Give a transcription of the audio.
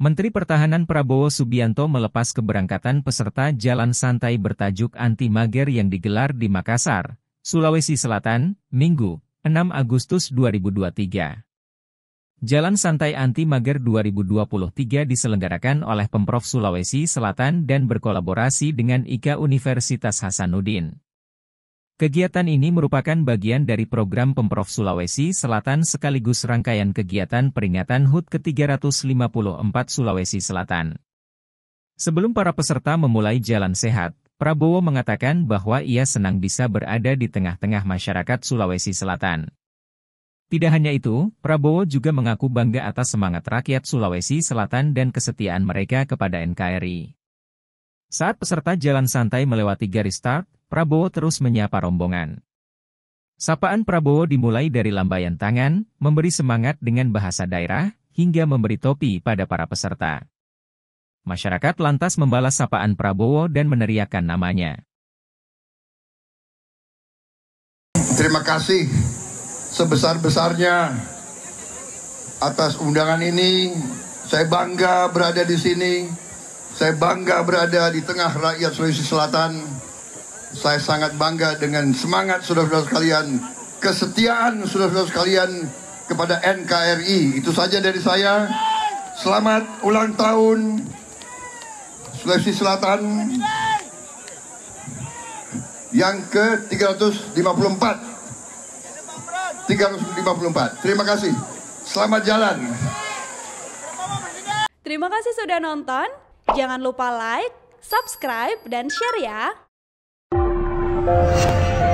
Menteri Pertahanan Prabowo Subianto melepas keberangkatan peserta jalan santai bertajuk Anti Mager yang digelar di Makassar, Sulawesi Selatan, Minggu, 6 Agustus 2023. Jalan Santai Anti Mager 2023 diselenggarakan oleh Pemprov Sulawesi Selatan dan berkolaborasi dengan IKA Universitas Hasanuddin. Kegiatan ini merupakan bagian dari program Pemprov Sulawesi Selatan sekaligus rangkaian kegiatan peringatan HUT ke-354 Sulawesi Selatan. Sebelum para peserta memulai jalan sehat, Prabowo mengatakan bahwa ia senang bisa berada di tengah-tengah masyarakat Sulawesi Selatan. Tidak hanya itu, Prabowo juga mengaku bangga atas semangat rakyat Sulawesi Selatan dan kesetiaan mereka kepada NKRI. Saat peserta jalan santai melewati garis start, Prabowo terus menyapa rombongan. Sapaan Prabowo dimulai dari lambaian tangan, memberi semangat dengan bahasa daerah, hingga memberi topi pada para peserta. Masyarakat lantas membalas sapaan Prabowo dan meneriakkan namanya. Terima kasih sebesar-besarnya atas undangan ini. Saya bangga berada di sini. Saya bangga berada di tengah rakyat Sulawesi Selatan. Saya sangat bangga dengan semangat saudara-saudara sekalian, kesetiaan saudara-saudara sekalian kepada NKRI. Itu saja dari saya. Selamat ulang tahun Sulawesi Selatan yang ke 354. 354. Terima kasih. Selamat jalan. Terima kasih sudah nonton. Jangan lupa like, subscribe, dan share ya. Thank you.